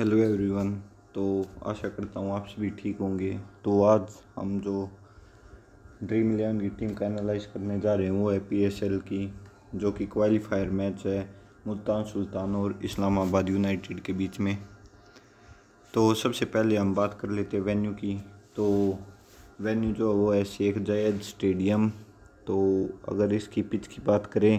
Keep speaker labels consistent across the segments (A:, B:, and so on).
A: hello everyone तो आशा करता हूँ आप सभी ठीक होंगे तो आज हम जो ड्रीम इलेवन की टीम का एनालाइज करने जा रहे हैं वो है पी की जो कि क्वालिफायर मैच है मुल्तान सुल्तान और इस्लामाबाद यूनाइटेड के बीच में तो सबसे पहले हम बात कर लेते हैं वेन्यू की तो वेन्यू जो वो है शेख जैद स्टेडियम तो अगर इसकी पिच की बात करें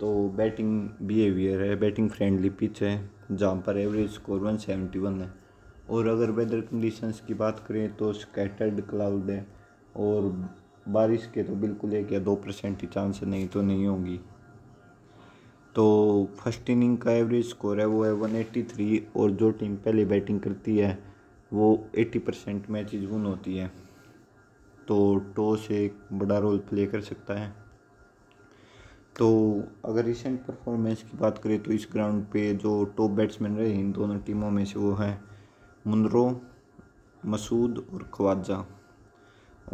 A: तो बैटिंग बिहेवियर है बैटिंग फ्रेंडली पिच है जहाँ पर average score one seventy one है और अगर वेदर कंडीशंस की बात करें तो स्कैटर्ड क्लाउड है और बारिश के तो बिल्कुल एक या दो परसेंट ही चांस नहीं तो नहीं होंगी तो फर्स्ट इनिंग का एवरेज स्कोर है वो है वन एट्टी थ्री और जो टीम पहले बैटिंग करती है वो एट्टी परसेंट मैच वन होती है तो टॉस एक बड़ा रोल प्ले कर सकता है तो अगर रिसेंट परफॉर्मेंस की बात करें तो इस ग्राउंड पे जो टॉप बैट्समैन रहे इन दोनों टीमों में से वो है मुनरो मसूद और ख्वाजा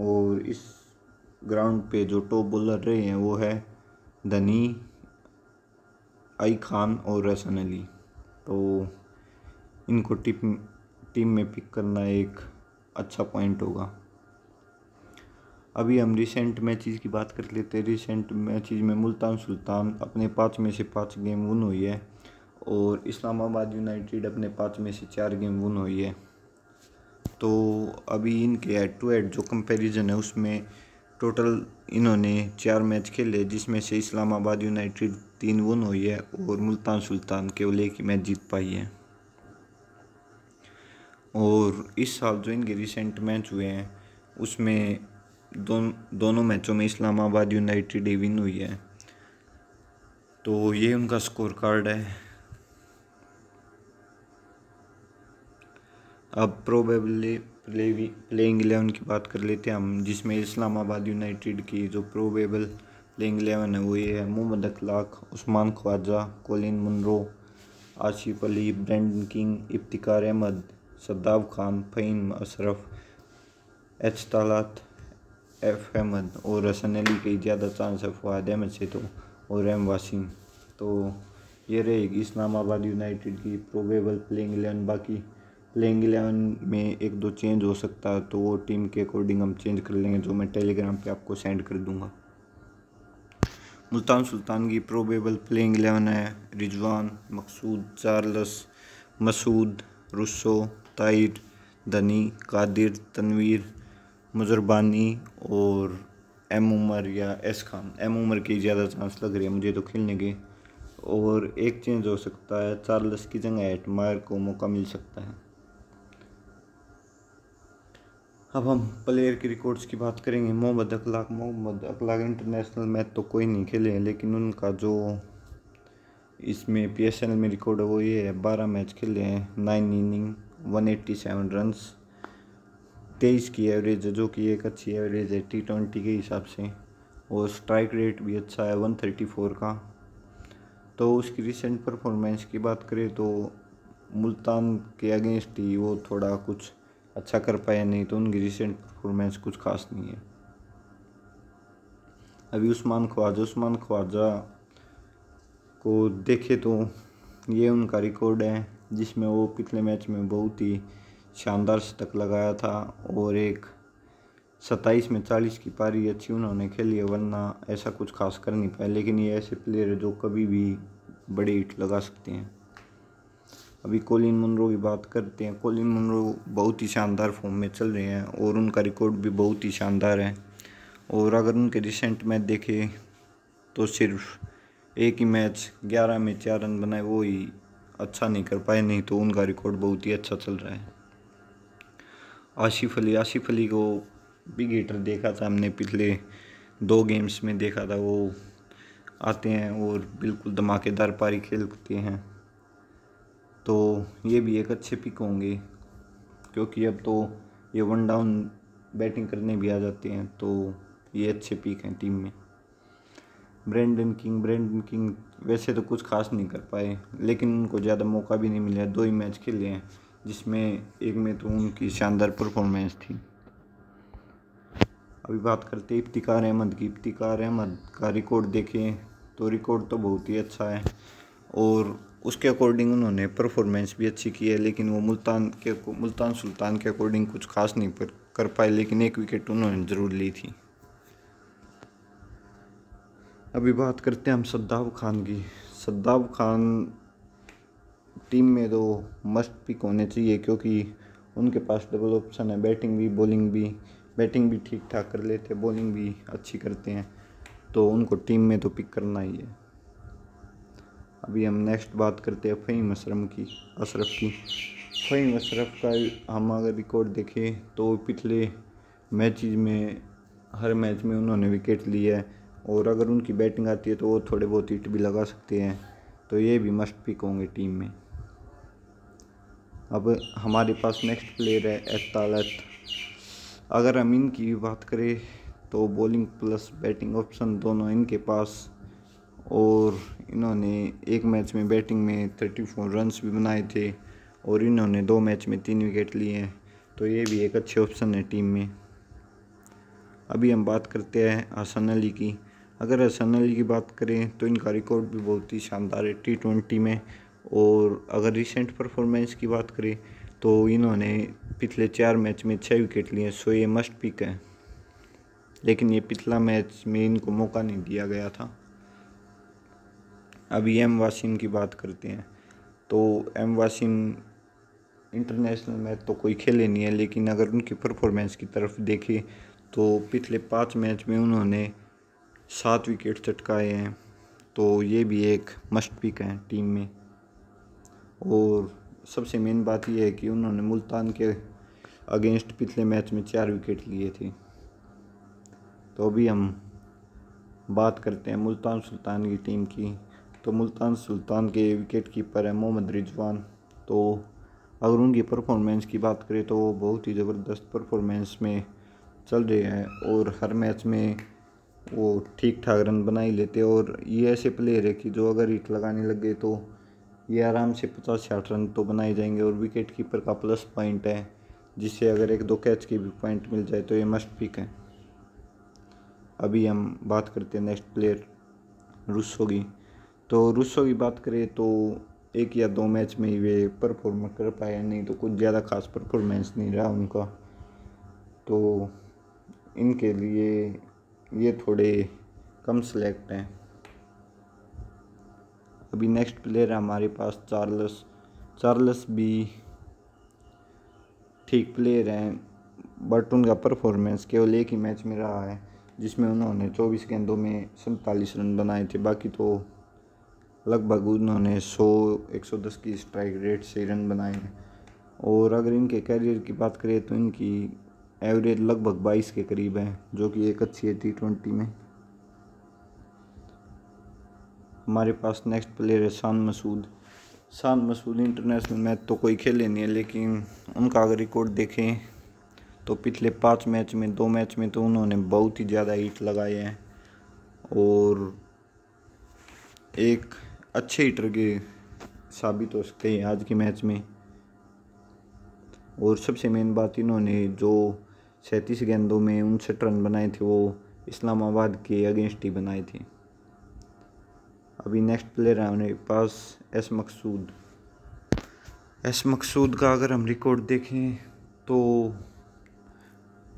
A: और इस ग्राउंड पे जो टॉप बॉलर रहे हैं वो है धनी आई खान और रसन अली तो इनको टीम टीम में पिक करना एक अच्छा पॉइंट होगा अभी हम रिसेंट मैचेस की बात कर लेते हैं रिसेंट मैचेस में मुल्तान सुल्तान अपने पाँच में से पाँच गेम वन हुई है और इस्लामाबाद यूनाइटेड अपने पाँच में से चार गेम वन हुई है तो अभी इनके हेड टू हेड जो कंपैरिजन है उसमें टोटल इन्होंने चार मैच खेले जिसमें से इस्लामाबाद यूनाइटेड तीन वन हुई है और मुल्तान सुल्तान केवल एक की मैच जीत पाई है और इस साल जो इनके रिसेंट मैच हुए हैं उसमें दोनों दोनों मैचों में इस्लामाबाद यूनाइटेड ही विन हुई है तो ये उनका स्कोर कार्ड है अब प्रोबेबली प्ले प्लेइंग इलेवन की बात कर लेते हैं हम जिसमें इस्लामाबाद यूनाइटेड की जो प्रोबेबल प्लेइंग इलेवन है वो ये है Mohammad Akhlaq Usman Khawaja Colin Munro Asif Ali Brendan King Iftikhar Ahmed Shadab Khan Faheem Ashraf H Talat F Ahmed और हसन अली के ज़्यादा चांस है फवाद अहमद से तो और एम वासिम तो ये रहेगी इस्लामाबाद यूनाइटेड की प्रोबेबल प्लेइंग एलेवन बाकी प्लेइंग एलेवन में एक दो चेंज हो सकता है तो वो टीम के अकॉर्डिंग हम चेंज कर लेंगे जो मैं टेलीग्राम पे आपको सेंड कर दूंगा मुल्तान सुल्तान की प्रोबेबल प्लेइंग एलेवन है रिजवान मकसूद चार्लस मसूद रुसो ताइर धनी कादिर तनवीर मुजरबानी और एम उमर या एस खान एम उमर की ज़्यादा चांस लग रही है मुझे तो खेलने के और एक चेंज हो सकता है चार्लस की जगह एटमायर को मौका मिल सकता है अब हम प्लेयर की रिकॉर्ड्स की बात करेंगे मोहम्मद अखलाक मोहम्मद अखलाक इंटरनेशनल मैच तो कोई नहीं खेले हैं लेकिन उनका जो इसमें पी एस एल में रिकॉर्ड है वो ये है बारह मैच खेले हैं nine inning one eighty seven runs तेईस की एवरेज है जो कि एक अच्छी एवरेज है टी ट्वेंटी के हिसाब से और स्ट्राइक रेट भी अच्छा है वन थर्टी फोर का तो उसकी रिसेंट परफॉर्मेंस की बात करें तो मुल्तान के अगेंस्ट ही वो थोड़ा कुछ अच्छा कर पाया नहीं तो उनकी रिसेंट परफॉर्मेंस कुछ खास नहीं है अभी उस्मान ख्वाजा उस्मान ख्वाजा को देखे तो ये उनका रिकॉर्ड है जिसमें वो पिछले मैच में बहुत ही शानदार शतक लगाया था और एक सत्ताईस में चालीस की पारी अच्छी उन्होंने खेली है वरना ऐसा कुछ खास कर नहीं पाया लेकिन ये ऐसे प्लेयर जो कभी भी बड़े हिट लगा सकते हैं अभी कोलिन मुनरो की बात करते हैं कोलिन मुनरो बहुत ही शानदार फॉर्म में चल रहे हैं और उनका रिकॉर्ड भी बहुत ही शानदार है और अगर उनके रिसेंट मैच देखें तो सिर्फ एक ही मैच ग्यारह में चार रन बनाए वो ही अच्छा नहीं कर पाए नहीं तो उनका रिकॉर्ड बहुत ही अच्छा चल रहा है आशिफ अली आशिफ अली को बिग हिटर देखा था हमने पिछले दो गेम्स में देखा था वो आते हैं और बिल्कुल धमाकेदार पारी खेलते हैं तो ये भी एक अच्छे पिक होंगे क्योंकि अब तो ये वन डाउन बैटिंग करने भी आ जाते हैं तो ये अच्छे पिक हैं टीम में ब्रेंडन किंग ब्रेंडन किंग वैसे तो कुछ खास नहीं कर पाए लेकिन उनको ज़्यादा मौका भी नहीं मिला दो ही मैच खेले हैं जिसमें एक में तो उनकी शानदार परफॉर्मेंस थी अभी बात करते हैं इफ्तिकार अहमद की इफ्तिकार अहमद का रिकॉर्ड देखें तो रिकॉर्ड तो बहुत ही अच्छा है और उसके अकॉर्डिंग उन्होंने परफॉर्मेंस भी अच्छी की है लेकिन वो मुल्तान के मुल्तान सुल्तान के अकॉर्डिंग कुछ खास नहीं पर कर पाए लेकिन एक विकेट उन्होंने ज़रूर ली थी अभी बात करते हैं हम सद्दाब खान की सद्दाब खान टीम में तो मस्त पिक होने चाहिए क्योंकि उनके पास डबल ऑप्शन है बैटिंग भी बॉलिंग भी बैटिंग भी ठीक ठाक कर लेते हैं बॉलिंग भी अच्छी करते हैं तो उनको टीम में तो पिक करना ही है अभी हम नेक्स्ट बात करते हैं फ़हीम अशरम की अशरफ की फ़हीम अशरफ का हम अगर रिकॉर्ड देखें तो पिछले मैच में हर मैच में उन्होंने विकेट लिया है और अगर उनकी बैटिंग आती है तो वो थोड़े बहुत हिट भी लगा सकते हैं तो ये भी मस्ट पिक होंगे टीम में अब हमारे पास नेक्स्ट प्लेयर है एतालत अगर हम इनकी बात करें तो बॉलिंग प्लस बैटिंग ऑप्शन दोनों इनके पास और इन्होंने एक मैच में बैटिंग में थर्टी फोर रन्स भी बनाए थे और इन्होंने दो मैच में तीन विकेट लिए हैं तो ये भी एक अच्छे ऑप्शन है टीम में अभी हम बात करते हैं हसन अली की अगर हसन अली की बात करें तो इनका रिकॉर्ड भी बहुत ही शानदार है टी ट्वेंटी में और अगर रिसेंट परफॉर्मेंस की बात करें तो इन्होंने पिछले चार मैच में छः विकेट लिए सो ये मस्ट पिक है लेकिन ये पिछला मैच में इनको मौका नहीं दिया गया था अभी एम वासिम की बात करते हैं तो एम वासिम इंटरनेशनल मैच तो कोई खेले नहीं है लेकिन अगर उनकी परफॉर्मेंस की तरफ देखें तो पिछले पाँच मैच में उन्होंने सात विकेट चटकाए हैं तो ये भी एक मस्ट पिक है टीम में और सबसे मेन बात यह है कि उन्होंने मुल्तान के अगेंस्ट पिछले मैच में चार विकेट लिए थे तो अभी हम बात करते हैं मुल्तान सुल्तान की टीम की तो मुल्तान सुल्तान के विकेट कीपर हैं मोहम्मद रिजवान तो अगर उनकी परफॉर्मेंस की बात करें तो वो बहुत ही ज़बरदस्त परफॉर्मेंस में चल रहे हैं और हर मैच में वो ठीक ठाक रन बना ही लेते और ये ऐसे प्लेयर है कि जो अगर हिट लगाने लग गए तो ये आराम से पचास साठ रन तो बनाए जाएंगे और विकेट कीपर का प्लस पॉइंट है जिससे अगर एक दो कैच की भी पॉइंट मिल जाए तो ये मस्ट पिक है अभी हम बात करते हैं नेक्स्ट प्लेयर रूसो की तो रूसो की बात करें तो एक या दो मैच में ही वे परफॉर्म कर पाए नहीं तो कुछ ज़्यादा खास परफॉर्मेंस नहीं रहा उनका तो इनके लिए ये थोड़े कम सेलेक्ट हैं अभी नेक्स्ट प्लेयर है हमारे पास चार्लस चार्लस भी ठीक प्लेयर हैं बट उनका परफॉर्मेंस केवल एक ही मैच में रहा है जिसमें उन्होंने चौबीस गेंदों में सैंतालीस रन बनाए थे बाकी तो लगभग उन्होंने 100 110 की स्ट्राइक रेट से रन बनाए हैं और अगर इनके कैरियर की बात करें तो इनकी एवरेज लगभग 22 के करीब है जो कि एक अच्छी है टी ट्वेंटी में हमारे पास नेक्स्ट प्लेयर है शान मसूद शान मसूद इंटरनेशनल मैच तो कोई खेले नहीं है लेकिन उनका अगर रिकॉर्ड देखें तो पिछले पाँच मैच में दो मैच में तो उन्होंने बहुत ही ज़्यादा हीट लगाए हैं और एक अच्छे हीटर के साबित हो सकते हैं आज के मैच में और सबसे मेन बात इन्होंने जो सैंतीस गेंदों में उनसठ रन बनाए थे वो इस्लामाबाद के अगेंस्ट ही बनाए थे अभी नेक्स्ट प्लेयर है हमारे पास एस मकसूद एस मकसूद का अगर हम रिकॉर्ड देखें तो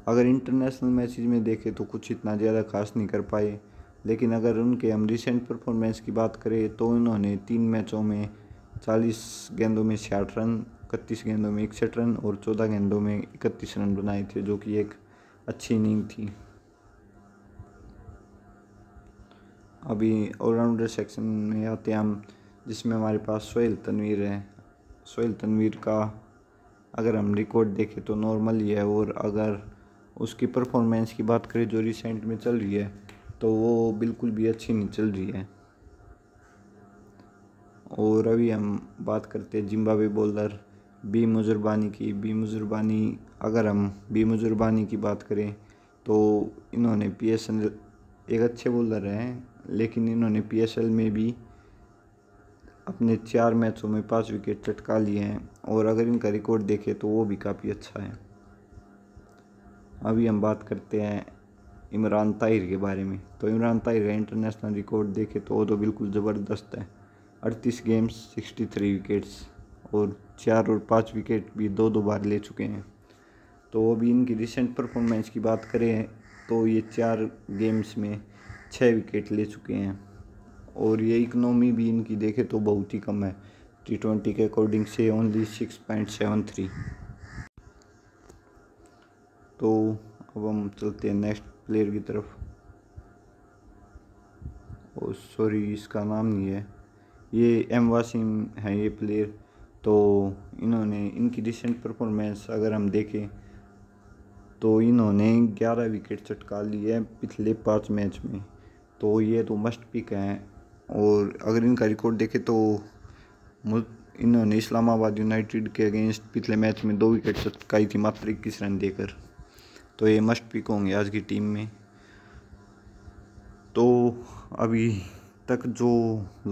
A: अगर इंटरनेशनल मैच में देखें तो कुछ इतना ज़्यादा खास नहीं कर पाए लेकिन अगर उनके हम रिसेंट परफॉर्मेंस की बात करें तो इन्होंने तीन मैचों में चालीस गेंदों में छियाठ रन इकतीस गेंदों में इकसठ रन और चौदह गेंदों में इकतीस रन बनाए थे जो कि एक अच्छी इनिंग थी अभी ऑलराउंडर सेक्शन में आते हैं हम जिसमें हमारे पास सोहेल तनवीर है सोहेल तनवीर का अगर हम रिकॉर्ड देखें तो नॉर्मल ही है और अगर उसकी परफॉर्मेंस की बात करें जो रिसेंट में चल रही है तो वो बिल्कुल भी अच्छी नहीं चल रही है और अभी हम बात करते हैं जिम्बावे बॉलर बी मुजुर्बानी की बी मुजुर्बानी अगर हम बी मुजुर्बानी की बात करें तो इन्होंने पी एस एन एक अच्छे बॉलर हैं लेकिन इन्होंने पीएसएल में भी अपने चार मैचों में पाँच विकेट चटका लिए हैं और अगर इनका रिकॉर्ड देखें तो वो भी काफ़ी अच्छा है अभी हम बात करते हैं इमरान ताहिर के बारे में तो इमरान ताहिर का इंटरनेशनल रिकॉर्ड देखें तो वो तो बिल्कुल ज़बरदस्त है अड़तीस गेम्स सिक्सटी थ्री विकेट्स और चार और पाँच विकेट भी दो दो बार ले चुके हैं तो अभी इनकी रिसेंट परफॉर्मेंस की बात करें तो ये चार गेम्स में छः विकेट ले चुके हैं और ये इकनॉमी भी इनकी देखे तो बहुत ही कम है टी ट्वेंटी के अकॉर्डिंग से only six point seven three तो अब हम चलते हैं नेक्स्ट प्लेयर की तरफ सॉरी इसका नाम नहीं है ये एम वासिम है ये प्लेयर तो इन्होंने इनकी रिसेंट परफॉर्मेंस अगर हम देखें तो इन्होंने 11 विकेट चटका लिए पिछले पाँच मैच में तो ये तो मस्ट पिक हैं और अगर इनका रिकॉर्ड देखें तो इन्होंने इस्लामाबाद यूनाइटेड के अगेंस्ट पिछले मैच में दो विकेट चटकाई थी मात्र इक्कीस रन देकर तो ये मस्ट पिक होंगे आज की टीम में तो अभी तक जो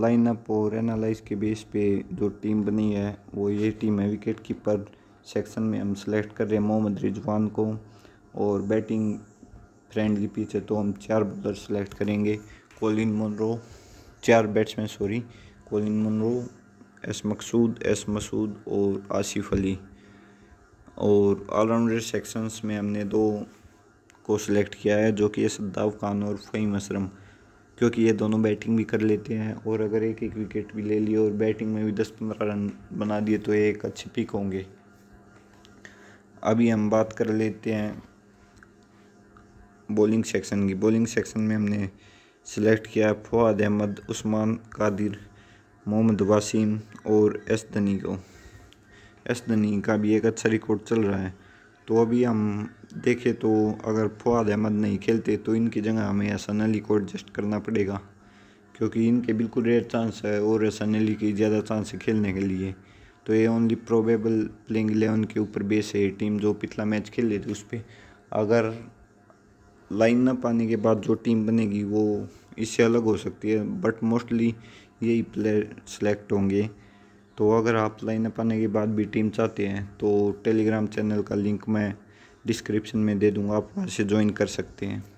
A: लाइनअप और एनालाइज के बेस पे जो टीम बनी है वो ये टीम है विकेट कीपर सेक्शन में हम सेलेक्ट कर रहे हैं मोहम्मद रिजवान को और बैटिंग फ्रेंड पिच पीछे तो हम चार बॉलर सेलेक्ट करेंगे कोलिन मनरो चार batsman sorry Colin Munro S Maqsood S Masood और आसिफ अली और ऑलराउंडर सेक्शंस में हमने दो को सिलेक्ट किया है जो कि ये सद्दाव खान और फ़हीम असरम क्योंकि ये दोनों बैटिंग भी कर लेते हैं और अगर एक एक विकेट भी ले लिए और बैटिंग में भी दस पंद्रह रन बना दिए तो ये एक अच्छे पिक होंगे अभी हम बात कर लेते हैं बॉलिंग सेक्शन की बॉलिंग सेक्शन में हमने सेलेक्ट किया फवाद अहमद उस्मान कादिर मोहम्मद वासीम और एस धनी को एस धनी का भी एक अच्छा रिकॉर्ड चल रहा है तो अभी हम देखें तो अगर फवाद अहमद नहीं खेलते तो इनकी जगह हमें हसन अली को एडजस्ट करना पड़ेगा क्योंकि इनके बिल्कुल रेयर चांस है और हसन अली की ज़्यादा चांस है खेलने के लिए तो ये ओनली प्रोबेबल प्लेइंग एलेवन के ऊपर बेस है टीम जो पिछला मैच खेल रही थी उस पर अगर लाइन ना पाने के बाद जो टीम बनेगी वो इससे अलग हो सकती है बट मोस्टली यही प्लेयर सेलेक्ट होंगे तो अगर आप लाइन अप आने के बाद भी टीम चाहते हैं तो टेलीग्राम चैनल का लिंक मैं डिस्क्रिप्शन में दे दूंगा आप वहाँ से ज्वाइन कर सकते हैं